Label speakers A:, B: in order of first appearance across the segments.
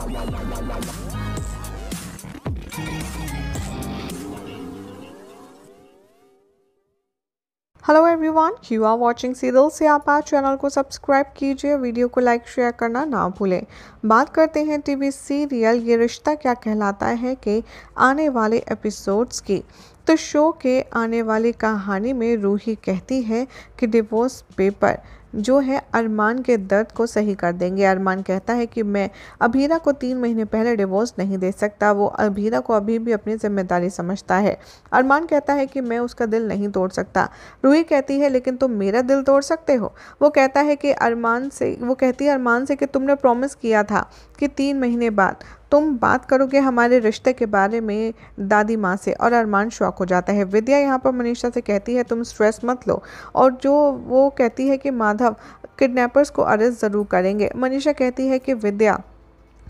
A: hello everyone you are watching serial से आप आज चैनल को सब्सक्राइब कीजिए वीडियो को लाइक शेयर करना ना भूलें बात करते हैं टीवी सीरियल ये रिश्ता क्या कहलाता है कि आने वाले एपिसोड्स की तो शो के आने वाली कहानी में रूही कहती है कि डिवोर्स पेपर जो है अरमान के दर्द को सही कर देंगे अरमान कहता है कि मैं अभीरा को तीन महीने पहले डिवोर्स नहीं दे सकता वो अभीरा को अभी भी अपनी जिम्मेदारी समझता है अरमान कहता है कि मैं उसका दिल नहीं तोड़ सकता रूही कहती है लेकिन तुम मेरा दिल तोड़ सकते हो वो कहता है कि अरमान से वो कहती है अरमान से कि तुमने प्रॉमिस किया था कि तीन महीने बाद तुम बात करोगे हमारे रिश्ते के बारे में दादी माँ से और अरमान शौक हो जाता है विद्या यहाँ पर मनीषा से कहती है तुम स्ट्रेस मत लो और जो वो कहती है कि माधव किडनैपर्स को अरेस्ट ज़रूर करेंगे मनीषा कहती है कि विद्या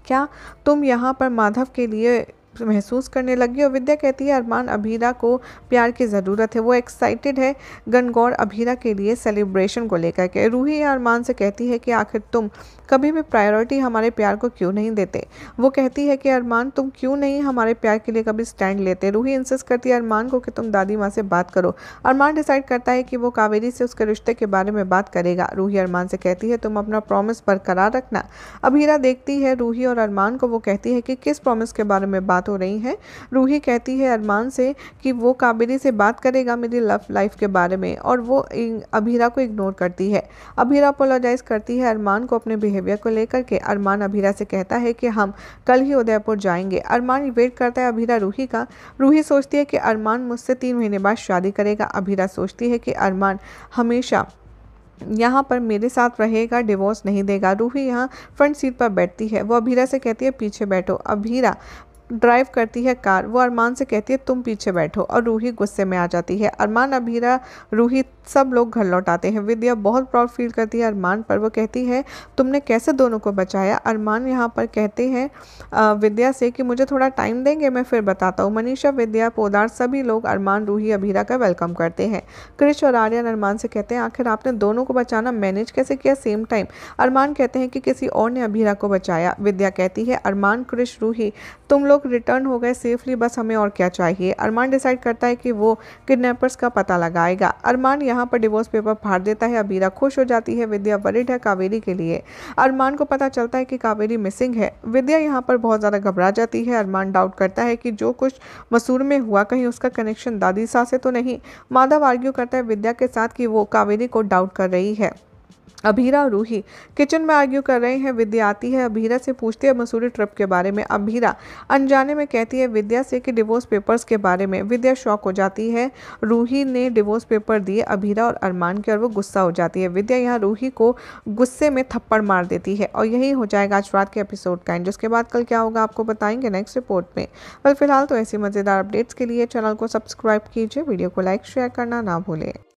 A: क्या तुम यहाँ पर माधव के लिए महसूस करने लगी और विद्या कहती है अरमान अभीरा को प्यार की ज़रूरत है वो एक्साइटेड है गनगौर अभीरा के लिए सेलिब्रेशन को लेकर के रूही अरमान से कहती है कि आखिर तुम कभी भी प्रायोरिटी हमारे प्यार को क्यों नहीं देते वो कहती है कि अरमान तुम क्यों नहीं हमारे प्यार के लिए कभी स्टैंड लेते रूही इंसिस करती है अरमान को कि तुम दादी माँ से बात करो अरमान डिसाइड करता है कि वो कावेरी से उसके रिश्ते के बारे में बात करेगा रूही अरमान से कहती है तुम अपना प्रॉमिस बरकरार रखना अभीरा देखती है रूही और अरमान को वो कहती है कि किस प्रॉमिस के बारे में बात हो तो रही हैं रूही कहती है अरमान से कि वो काबिरी से बात करेगा मेरी लव लाइफ के बारे में और वो अभीरा को इग्नोर करती है अभीरा अपोलोजाइज़ करती है अरमान को अपने बिहेवियर को लेकर के अरमान अभीरा से कहता है कि हम कल ही उदयपुर जाएंगे अरमान वेट करता है अभीरा रूही का रूही सोचती है कि अरमान मुझसे तीन महीने बाद शादी करेगा अभीरा सोचती है कि अरमान हमेशा यहाँ पर मेरे साथ रहेगा डिवोर्स नहीं देगा रूही यहाँ फ्रंट सीट पर बैठती है वो अभीरा से कहती है पीछे बैठो अभीरा ड्राइव करती है कार वो अरमान से कहती है तुम पीछे बैठो और रूही गुस्से में आ जाती है अरमान अभीरा रूही सब लोग घर लौट आते हैं विद्या बहुत प्राउड फील करती है अरमान पर वो कहती है तुमने कैसे दोनों को बचाया अरमान यहाँ पर कहते हैं विद्या से कि मुझे थोड़ा टाइम देंगे मैं फिर बताता हूँ मनीषा विद्या पोदार सभी लोग अरमान रूही अभीरा का वेलकम करते हैं क्रिश और आर्यन अरमान से कहते हैं आखिर आपने दोनों को बचाना मैनेज कैसे किया सेम टाइम अरमान कहते हैं कि किसी और ने अभीरा को बचाया विद्या कहती है अरमान क्रिश रूही तुम लोग लोग रिटर्न हो गए सेफली बस हमें और क्या चाहिए अरमान डिसाइड करता है कि वो किडनैपर्स का पता लगाएगा अरमान यहाँ पर डिवोर्स पेपर फाड़ देता है अबीरा खुश हो जाती है विद्या वरिड है कावेरी के लिए अरमान को पता चलता है कि कावेरी मिसिंग है विद्या यहाँ पर बहुत ज़्यादा घबरा जाती है अरमान डाउट करता है कि जो कुछ मसूर में हुआ कहीं उसका कनेक्शन दादी सा से तो नहीं माधव आर्ग्यू करता है विद्या के साथ कि वो कावेरी को डाउट कर रही है अभीरा और रूही किचन में आर्ग्यू कर रहे हैं विद्या आती है अभीरा से पूछती है मसूरी ट्रिप के बारे में अभीरा अनजाने में कहती है विद्या से कि डिवोर्स पेपर्स के बारे में विद्या शॉक हो जाती है रूही ने डिवोर्स पेपर दिए अभीरा और अरमान के और वो गुस्सा हो जाती है विद्या यहाँ रूही को गुस्से में थप्पड़ मार देती है और यही हो जाएगा आज रात के एपिसोड का एंड उसके बाद कल क्या होगा आपको बताएंगे नेक्स्ट रिपोर्ट में पर फिलहाल तो ऐसी मज़ेदार अपडेट्स के लिए चैनल को सब्सक्राइब कीजिए वीडियो को लाइक शेयर करना ना भूलें